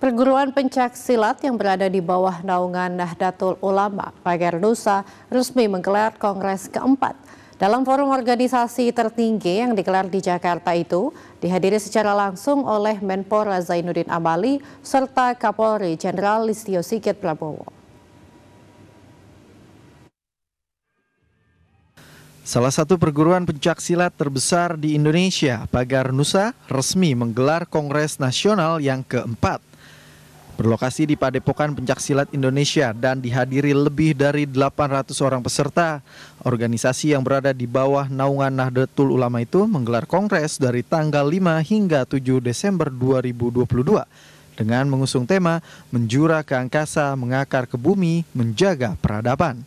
Perguruan pencak silat yang berada di bawah naungan Nahdlatul Ulama Pagar Nusa resmi menggelar kongres keempat. Dalam forum organisasi tertinggi yang digelar di Jakarta itu, dihadiri secara langsung oleh Menpora Zainuddin Amali serta Kapolri Jenderal Listio Sigit Prabowo. Salah satu perguruan pencak silat terbesar di Indonesia, Pagar Nusa, resmi menggelar Kongres Nasional yang keempat. Berlokasi di Padepokan Pencaksilat Indonesia dan dihadiri lebih dari 800 orang peserta, organisasi yang berada di bawah naungan Nahdlatul Ulama itu menggelar kongres dari tanggal 5 hingga 7 Desember 2022 dengan mengusung tema Menjura ke Angkasa, Mengakar ke Bumi, Menjaga Peradaban.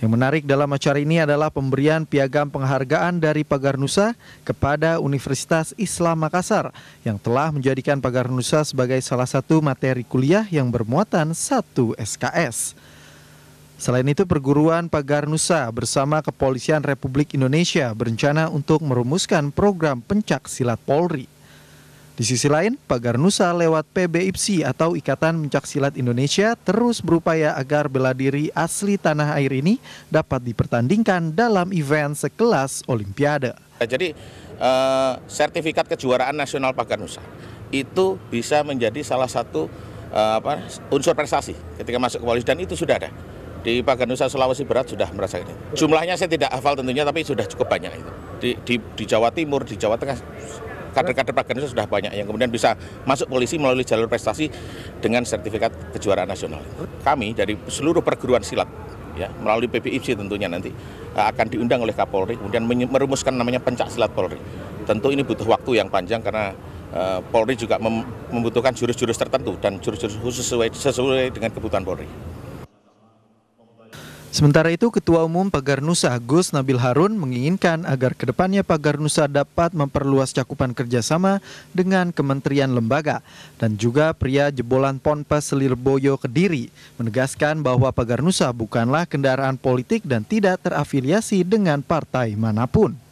Yang menarik dalam acara ini adalah pemberian piagam penghargaan dari Pagar Nusa kepada Universitas Islam Makassar yang telah menjadikan Pagar Nusa sebagai salah satu materi kuliah yang bermuatan satu SKS. Selain itu, perguruan Pagar Nusa bersama Kepolisian Republik Indonesia berencana untuk merumuskan program pencak silat Polri. Di sisi lain, Pagar Nusa lewat PB IPSI atau Ikatan Silat Indonesia terus berupaya agar bela diri asli tanah air ini dapat dipertandingkan dalam event sekelas Olimpiade. Nah, jadi eh, sertifikat kejuaraan nasional Pagar Nusa itu bisa menjadi salah satu eh, apa, unsur prestasi ketika masuk ke polis dan itu sudah ada di Pagar Nusa Sulawesi Barat sudah merasa ini. Jumlahnya saya tidak hafal tentunya tapi sudah cukup banyak itu di, di, di Jawa Timur, di Jawa Tengah kader-kader Pragernas sudah banyak yang kemudian bisa masuk polisi melalui jalur prestasi dengan sertifikat kejuaraan nasional. Kami dari seluruh perguruan silat ya melalui PPIC tentunya nanti eh, akan diundang oleh Kapolri kemudian merumuskan namanya pencak silat Polri. Tentu ini butuh waktu yang panjang karena eh, Polri juga membutuhkan jurus-jurus tertentu dan jurus-jurus khusus sesuai, sesuai dengan kebutuhan Polri. Sementara itu, Ketua Umum Pagar Nusa Agus Nabil Harun menginginkan agar kedepannya Pagar Nusa dapat memperluas cakupan kerjasama dengan kementerian lembaga dan juga pria jebolan Ponpes Selirboyo Kediri menegaskan bahwa Pagar Nusa bukanlah kendaraan politik dan tidak terafiliasi dengan partai manapun.